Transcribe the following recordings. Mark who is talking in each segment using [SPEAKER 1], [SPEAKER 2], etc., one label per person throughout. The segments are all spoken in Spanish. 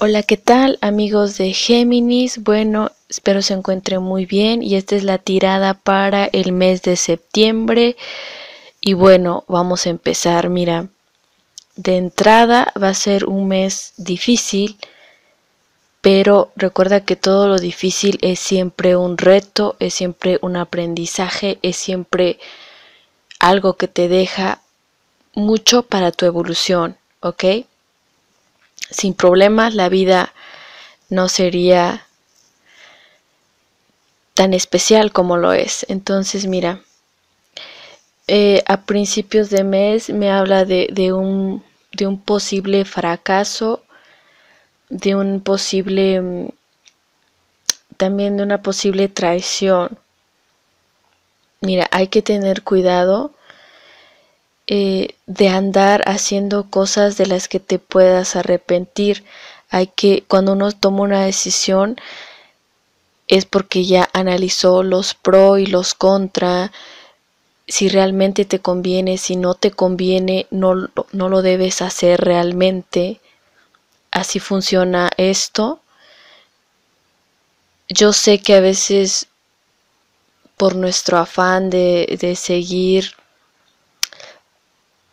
[SPEAKER 1] Hola, ¿qué tal amigos de Géminis? Bueno, espero se encuentren muy bien y esta es la tirada para el mes de septiembre. Y bueno, vamos a empezar. Mira, de entrada va a ser un mes difícil, pero recuerda que todo lo difícil es siempre un reto, es siempre un aprendizaje, es siempre algo que te deja mucho para tu evolución, ¿ok? sin problemas la vida no sería tan especial como lo es. Entonces, mira, eh, a principios de mes me habla de, de, un, de un posible fracaso, de un posible, mm, también de una posible traición. Mira, hay que tener cuidado. Eh, de andar haciendo cosas de las que te puedas arrepentir. Hay que, cuando uno toma una decisión, es porque ya analizó los pro y los contra, si realmente te conviene, si no te conviene, no, lo debes hacer realmente. Así funciona esto. Yo sé que a veces por nuestro afán de, de seguir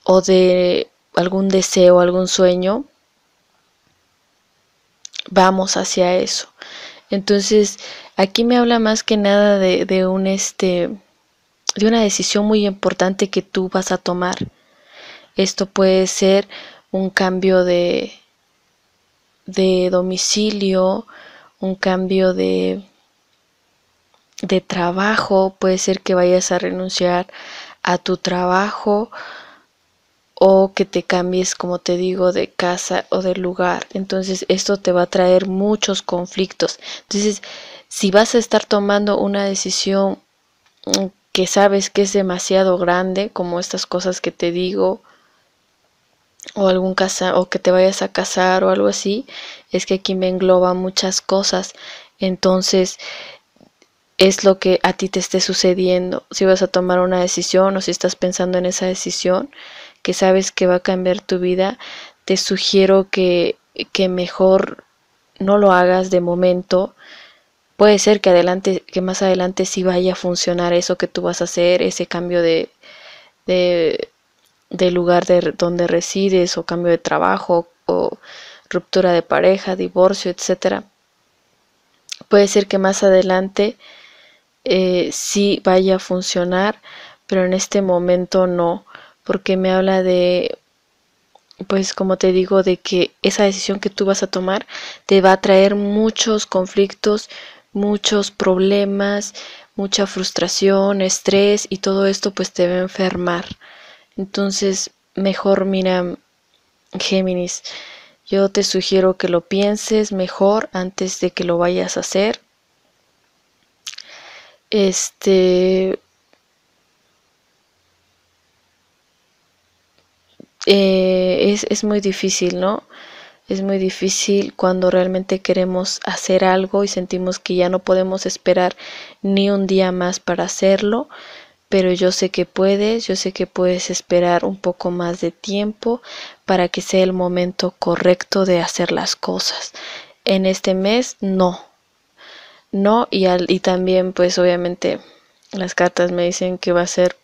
[SPEAKER 1] o de algún deseo, algún sueño, vamos hacia eso. Entonces, aquí me habla más que nada de, un este de una decisión muy importante que tú vas a tomar. Esto puede ser un cambio de, de domicilio, un cambio de, de trabajo, puede ser que vayas a renunciar a tu trabajo o que te cambies, como te digo, de casa o de lugar. Entonces esto te va a traer muchos conflictos. Entonces, si vas a estar tomando una decisión mm, que sabes que es demasiado grande, como estas cosas que te digo, o algún casa o que te vayas a casar o algo así, es que aquí me engloba muchas cosas. Entonces, es lo que a ti te esté sucediendo. Si vas a tomar una decisión o si estás pensando en esa decisión, que sabes que va a cambiar tu vida, te sugiero que, que mejor no lo hagas de momento. Puede ser que adelante, que más adelante sí vaya a funcionar eso que tú vas a hacer, ese cambio de, de, lugar de donde resides, o cambio de trabajo, o ruptura de pareja, divorcio, etcétera. Puede ser que más adelante eh, sí vaya a funcionar, pero en este momento no porque me habla de, pues como te digo, de que esa decisión que tú vas a tomar te va a traer muchos conflictos, muchos problemas, mucha frustración, estrés y todo esto pues te va a enfermar. Entonces, mejor mira, Géminis, yo te sugiero que lo pienses mejor antes de que lo vayas a hacer. Este, Eh, es, es muy difícil, ¿no? Es muy difícil cuando realmente queremos hacer algo y sentimos que ya no podemos esperar ni un día más para hacerlo, pero yo sé que puedes, yo sé que puedes esperar un poco más de tiempo para que sea el momento correcto de hacer las cosas. En este mes no. No, y, al, y también pues obviamente las cartas me dicen que va a ser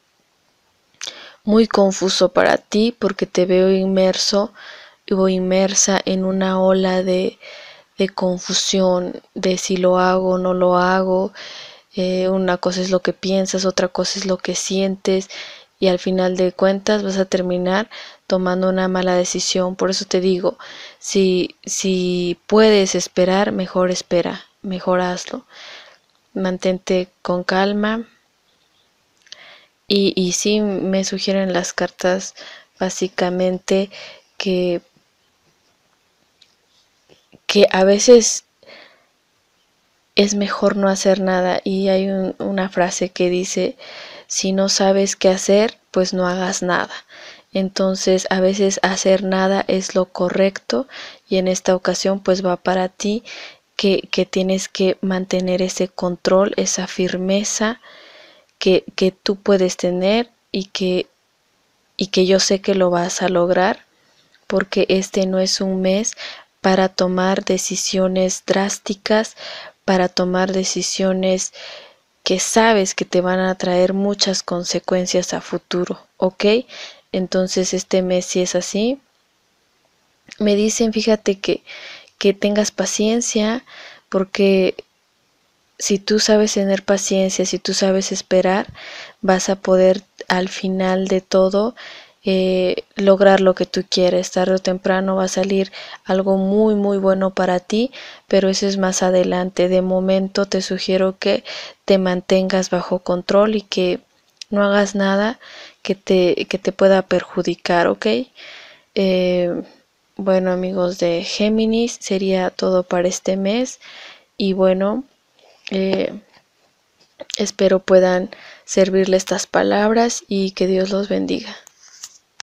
[SPEAKER 1] muy confuso para ti porque te veo inmerso o inmersa en una ola de, confusión, de si lo hago o no lo hago, eh, una cosa es lo que piensas, otra cosa es lo que sientes y al final de cuentas vas a terminar tomando una mala decisión. Por eso te digo, si, si puedes esperar, mejor espera, mejor hazlo. Mantente con calma, y, sí me sugieren las cartas básicamente que, que a veces es mejor no hacer nada. Y hay una frase que dice, si no sabes qué hacer, pues no hagas nada. Entonces a veces hacer nada es lo correcto y en esta ocasión pues va para ti que tienes que mantener ese control, esa firmeza que, tú puedes tener y que, y que yo sé que lo vas a lograr, porque este no es un mes para tomar decisiones drásticas, para tomar decisiones que sabes que te van a traer muchas consecuencias a futuro, ¿ok? Entonces este mes si es así. Me dicen, fíjate que, que tengas paciencia porque si tú sabes tener paciencia, si tú sabes esperar, vas a poder al final de todo eh, lograr lo que tú quieres. Tarde o temprano va a salir algo muy, muy bueno para ti, pero eso es más adelante. De momento te sugiero que te mantengas bajo control y que no hagas nada que te, te pueda perjudicar, ¿ok? Eh, bueno amigos de Géminis, sería todo para este mes y bueno, eh, espero puedan servirle estas palabras y que Dios los bendiga.